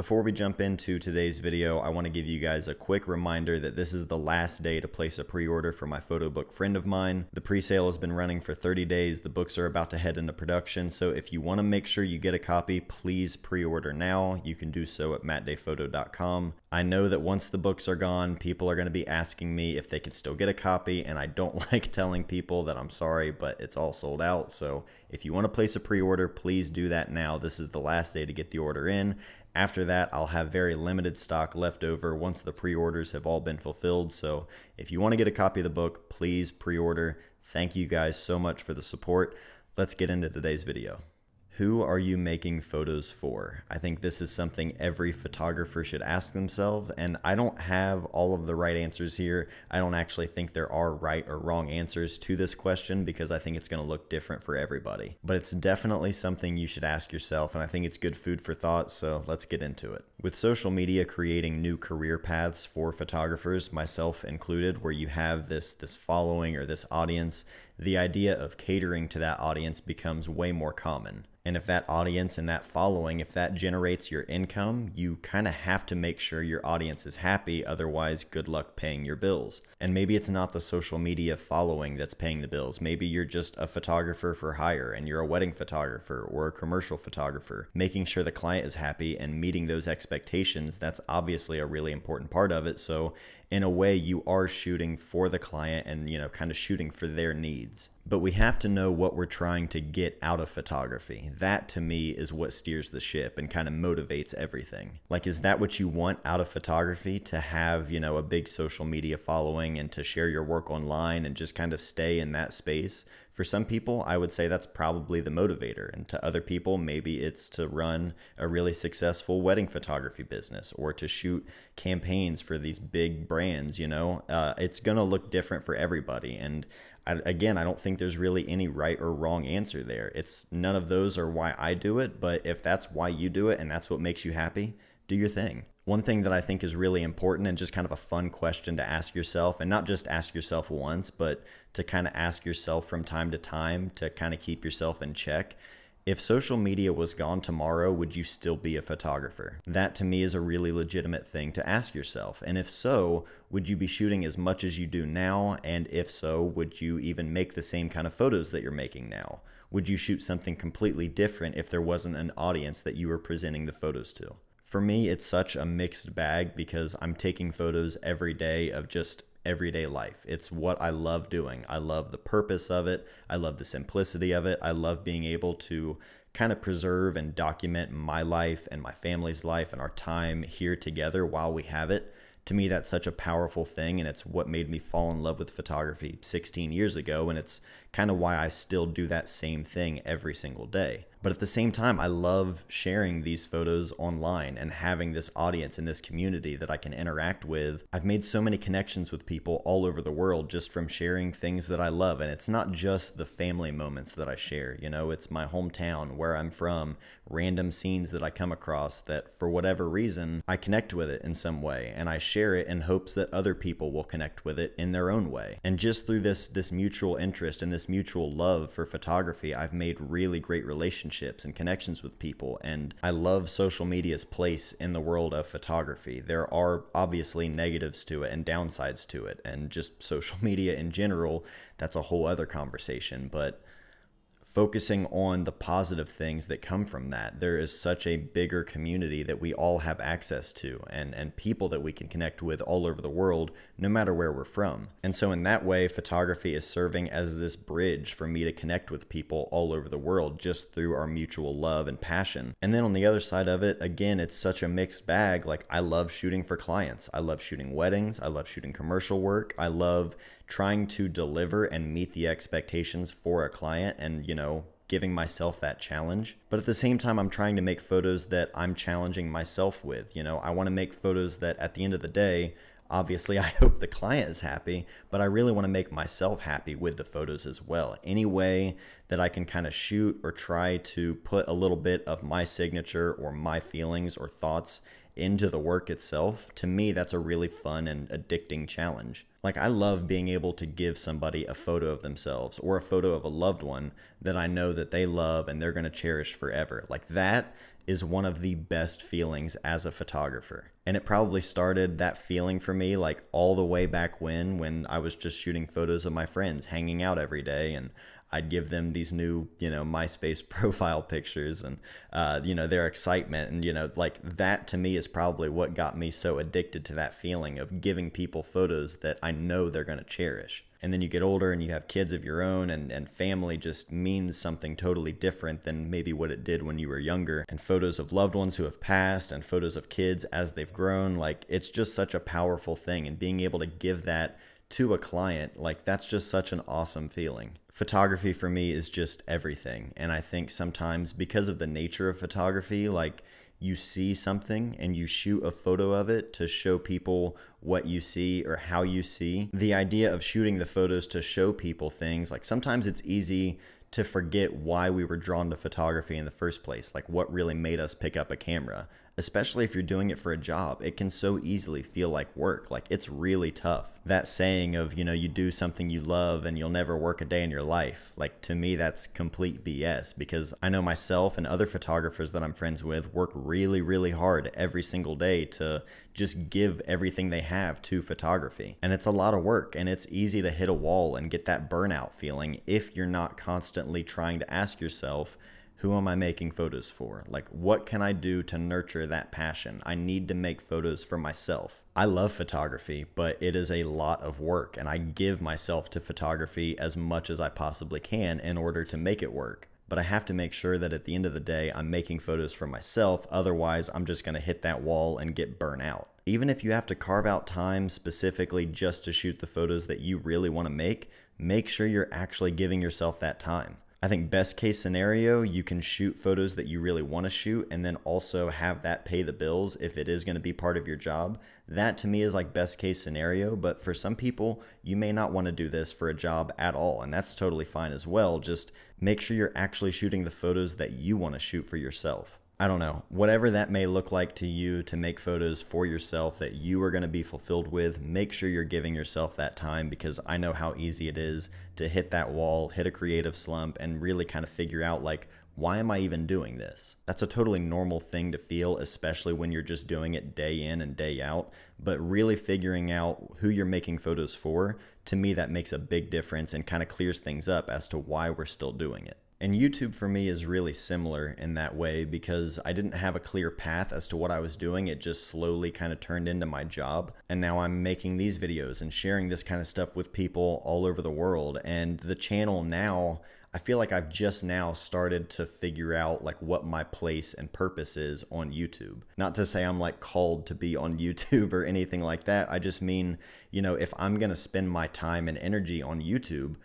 Before we jump into today's video, I want to give you guys a quick reminder that this is the last day to place a pre-order for my photo book friend of mine. The pre-sale has been running for 30 days. The books are about to head into production, so if you want to make sure you get a copy, please pre-order now. You can do so at mattdayphoto.com. I know that once the books are gone, people are going to be asking me if they can still get a copy, and I don't like telling people that I'm sorry, but it's all sold out. So if you want to place a pre-order, please do that now. This is the last day to get the order in after that, I'll have very limited stock left over once the pre orders have all been fulfilled. So if you want to get a copy of the book, please pre order. Thank you guys so much for the support. Let's get into today's video. Who are you making photos for? I think this is something every photographer should ask themselves, and I don't have all of the right answers here. I don't actually think there are right or wrong answers to this question because I think it's going to look different for everybody. But it's definitely something you should ask yourself, and I think it's good food for thought, so let's get into it. With social media creating new career paths for photographers, myself included, where you have this this following or this audience, the idea of catering to that audience becomes way more common. And if that audience and that following, if that generates your income, you kind of have to make sure your audience is happy. Otherwise, good luck paying your bills. And maybe it's not the social media following that's paying the bills. Maybe you're just a photographer for hire and you're a wedding photographer or a commercial photographer. Making sure the client is happy and meeting those expectations expectations, that's obviously a really important part of it. So, in a way, you are shooting for the client and, you know, kind of shooting for their needs. But we have to know what we're trying to get out of photography. That to me is what steers the ship and kind of motivates everything. Like, is that what you want out of photography? To have, you know, a big social media following and to share your work online and just kind of stay in that space? For some people, I would say that's probably the motivator. And to other people, maybe it's to run a really successful wedding photography business or to shoot campaigns for these big brands. You know, uh, it's going to look different for everybody. And I, again, I don't think there's really any right or wrong answer there. It's none of those are why I do it. But if that's why you do it and that's what makes you happy, do your thing. One thing that I think is really important and just kind of a fun question to ask yourself, and not just ask yourself once, but to kind of ask yourself from time to time to kind of keep yourself in check. If social media was gone tomorrow, would you still be a photographer? That to me is a really legitimate thing to ask yourself. And if so, would you be shooting as much as you do now? And if so, would you even make the same kind of photos that you're making now? Would you shoot something completely different if there wasn't an audience that you were presenting the photos to? For me, it's such a mixed bag because I'm taking photos every day of just everyday life. It's what I love doing. I love the purpose of it. I love the simplicity of it. I love being able to kind of preserve and document my life and my family's life and our time here together while we have it. To me, that's such a powerful thing, and it's what made me fall in love with photography 16 years ago, and it's kind of why I still do that same thing every single day. But at the same time, I love sharing these photos online and having this audience and this community that I can interact with. I've made so many connections with people all over the world just from sharing things that I love. And it's not just the family moments that I share, you know, it's my hometown, where I'm from, random scenes that I come across that for whatever reason, I connect with it in some way and I share it in hopes that other people will connect with it in their own way. And just through this, this mutual interest and this mutual love for photography, I've made really great relationships relationships and connections with people. And I love social media's place in the world of photography. There are obviously negatives to it and downsides to it, and just social media in general, that's a whole other conversation. But focusing on the positive things that come from that. There is such a bigger community that we all have access to and, and people that we can connect with all over the world, no matter where we're from. And so, in that way, photography is serving as this bridge for me to connect with people all over the world just through our mutual love and passion. And then on the other side of it, again, it's such a mixed bag. Like, I love shooting for clients, I love shooting weddings, I love shooting commercial work, I love trying to deliver and meet the expectations for a client and, you know, giving myself that challenge. But at the same time, I'm trying to make photos that I'm challenging myself with. You know, I want to make photos that at the end of the day, obviously I hope the client is happy, but I really want to make myself happy with the photos as well. Any way that I can kind of shoot or try to put a little bit of my signature or my feelings or thoughts into the work itself, to me, that's a really fun and addicting challenge. Like, I love being able to give somebody a photo of themselves or a photo of a loved one that I know that they love and they're going to cherish forever. Like, that is one of the best feelings as a photographer. And it probably started that feeling for me like all the way back when, when I was just shooting photos of my friends hanging out every day. And I'd give them these new, you know, MySpace profile pictures and, uh, you know, their excitement. And, you know, like that to me is probably what got me so addicted to that feeling of giving people photos that I know they're going to cherish. And then you get older and you have kids of your own, and, and family just means something totally different than maybe what it did when you were younger. And photos of loved ones who have passed and photos of kids as they've grown grown like it's just such a powerful thing and being able to give that to a client like that's just such an awesome feeling photography for me is just everything and i think sometimes because of the nature of photography like you see something and you shoot a photo of it to show people what you see or how you see the idea of shooting the photos to show people things like sometimes it's easy to forget why we were drawn to photography in the first place, like what really made us pick up a camera especially if you're doing it for a job. It can so easily feel like work. Like it's really tough. That saying of, you know, you do something you love and you'll never work a day in your life, like to me, that's complete BS because I know myself and other photographers that I'm friends with work really, really hard every single day to just give everything they have to photography. And it's a lot of work and it's easy to hit a wall and get that burnout feeling if you're not constantly trying to ask yourself, who am I making photos for? Like, what can I do to nurture that passion? I need to make photos for myself. I love photography, but it is a lot of work, and I give myself to photography as much as I possibly can in order to make it work. But I have to make sure that at the end of the day, I'm making photos for myself. Otherwise, I'm just going to hit that wall and get burnt out. Even if you have to carve out time specifically just to shoot the photos that you really want to make, make sure you're actually giving yourself that time. I think best case scenario, you can shoot photos that you really want to shoot and then also have that pay the bills if it is going to be part of your job. That to me is like best case scenario, but for some people, you may not want to do this for a job at all, and that's totally fine as well. Just make sure you're actually shooting the photos that you want to shoot for yourself. I don't know, whatever that may look like to you to make photos for yourself that you are going to be fulfilled with, make sure you're giving yourself that time because I know how easy it is to hit that wall, hit a creative slump, and really kind of figure out like, why am I even doing this? That's a totally normal thing to feel, especially when you're just doing it day in and day out. But really figuring out who you're making photos for, to me, that makes a big difference and kind of clears things up as to why we're still doing it. And YouTube for me is really similar in that way because I didn't have a clear path as to what I was doing. It just slowly kind of turned into my job. And now I'm making these videos and sharing this kind of stuff with people all over the world. And the channel now, I feel like I've just now started to figure out like what my place and purpose is on YouTube. Not to say I'm like called to be on YouTube or anything like that. I just mean, you know, if I'm going to spend my time and energy on YouTube,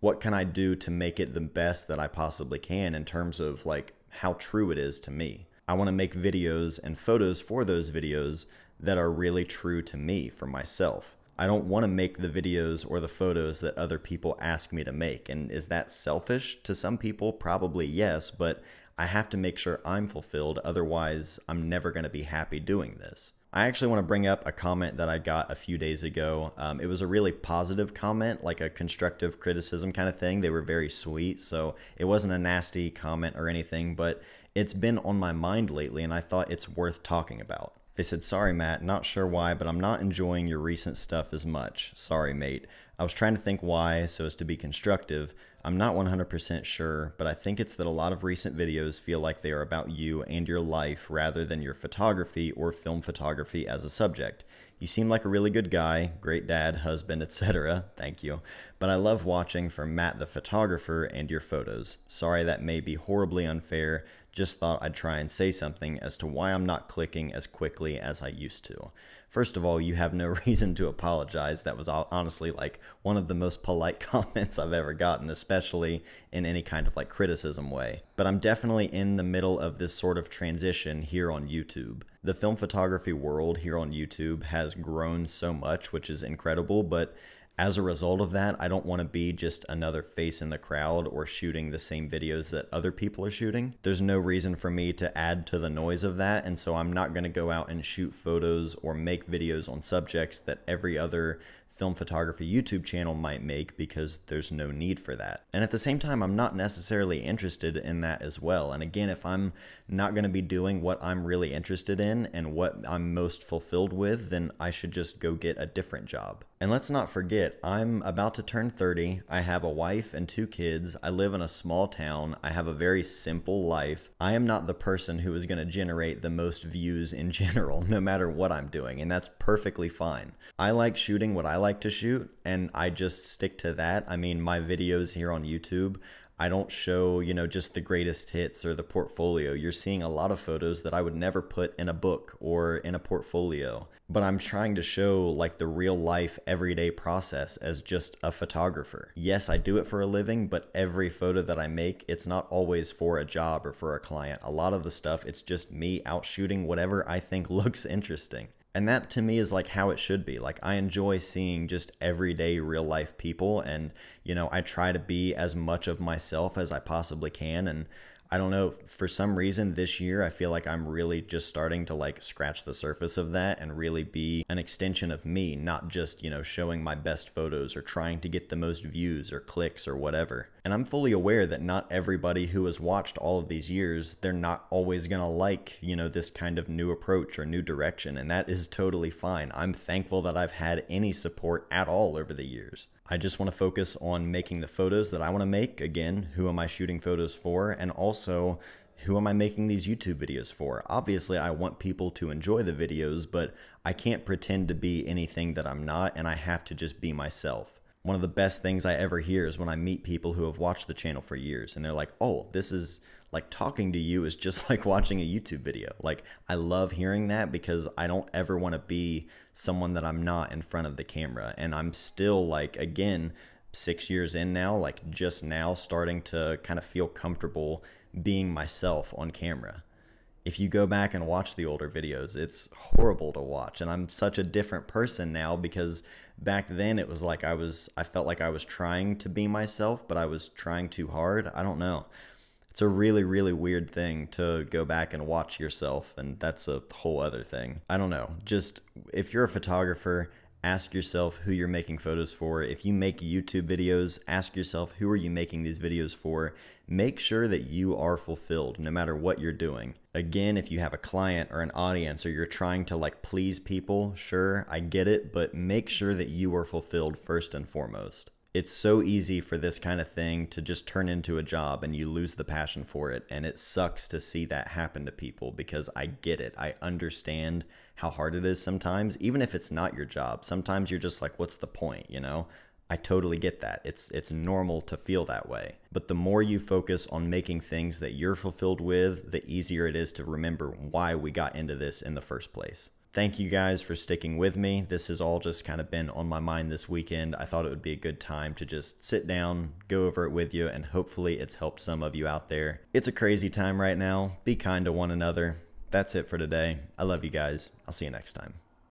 what can I do to make it the best that I possibly can in terms of like how true it is to me. I want to make videos and photos for those videos that are really true to me for myself. I don't want to make the videos or the photos that other people ask me to make. And is that selfish? To some people, probably yes, but I have to make sure I'm fulfilled. Otherwise, I'm never going to be happy doing this. I actually want to bring up a comment that I got a few days ago. Um, it was a really positive comment, like a constructive criticism kind of thing. They were very sweet, so it wasn't a nasty comment or anything, but it's been on my mind lately, and I thought it's worth talking about. They said, Sorry, Matt, not sure why, but I'm not enjoying your recent stuff as much. Sorry, mate. I was trying to think why so as to be constructive. I'm not 100% sure, but I think it's that a lot of recent videos feel like they are about you and your life rather than your photography or film photography as a subject. You seem like a really good guy, great dad, husband, etc. Thank you. But I love watching for Matt the photographer and your photos. Sorry that may be horribly unfair. Just thought I'd try and say something as to why I'm not clicking as quickly as I used to. First of all, you have no reason to apologize. That was honestly like one of the most polite comments I've ever gotten, especially in any kind of like criticism way. But I'm definitely in the middle of this sort of transition here on YouTube the film photography world here on YouTube has grown so much, which is incredible. But as a result of that, I don't want to be just another face in the crowd or shooting the same videos that other people are shooting. There's no reason for me to add to the noise of that, and so I'm not going to go out and shoot photos or make videos on subjects that every other film photography YouTube channel might make because there's no need for that. And at the same time, I'm not necessarily interested in that as well. And again, if I'm not going to be doing what I'm really interested in and what I'm most fulfilled with, then I should just go get a different job. And let's not forget, I'm about to turn 30. I have a wife and two kids. I live in a small town. I have a very simple life. I am not the person who is going to generate the most views in general, no matter what I'm doing, and that's perfectly fine. I like shooting what I like to shoot, and I just stick to that. I mean, my videos here on YouTube I don't show, you know, just the greatest hits or the portfolio. You're seeing a lot of photos that I would never put in a book or in a portfolio. But I'm trying to show like the real life everyday process as just a photographer. Yes, I do it for a living, but every photo that I make, it's not always for a job or for a client. A lot of the stuff, it's just me out shooting whatever I think looks interesting. And that to me is like how it should be. Like I enjoy seeing just everyday real life people and you know, I try to be as much of myself as I possibly can and I don't know, for some reason this year, I feel like I'm really just starting to like scratch the surface of that and really be an extension of me, not just, you know, showing my best photos or trying to get the most views or clicks or whatever. And I'm fully aware that not everybody who has watched all of these years, they're not always going to like, you know, this kind of new approach or new direction. And that is totally fine. I'm thankful that I've had any support at all over the years. I just want to focus on making the photos that I want to make. Again, who am I shooting photos for? And also, who am I making these YouTube videos for? Obviously, I want people to enjoy the videos, but I can't pretend to be anything that I'm not, and I have to just be myself one of the best things I ever hear is when I meet people who have watched the channel for years and they're like, oh, this is like talking to you is just like watching a YouTube video. Like, I love hearing that because I don't ever want to be someone that I'm not in front of the camera. And I'm still like, again, six years in now, like just now starting to kind of feel comfortable being myself on camera if you go back and watch the older videos, it's horrible to watch. And I'm such a different person now because back then it was like I was, I felt like I was trying to be myself, but I was trying too hard. I don't know. It's a really, really weird thing to go back and watch yourself. And that's a whole other thing. I don't know. Just if you're a photographer, ask yourself who you're making photos for. If you make YouTube videos, ask yourself who are you making these videos for. Make sure that you are fulfilled no matter what you're doing. Again, if you have a client or an audience or you're trying to like please people, sure, I get it, but make sure that you are fulfilled first and foremost it's so easy for this kind of thing to just turn into a job and you lose the passion for it. And it sucks to see that happen to people because I get it. I understand how hard it is sometimes, even if it's not your job. Sometimes you're just like, what's the point, you know? I totally get that. It's it's normal to feel that way. But the more you focus on making things that you're fulfilled with, the easier it is to remember why we got into this in the first place. Thank you guys for sticking with me. This has all just kind of been on my mind this weekend. I thought it would be a good time to just sit down, go over it with you, and hopefully it's helped some of you out there. It's a crazy time right now. Be kind to one another. That's it for today. I love you guys. I'll see you next time.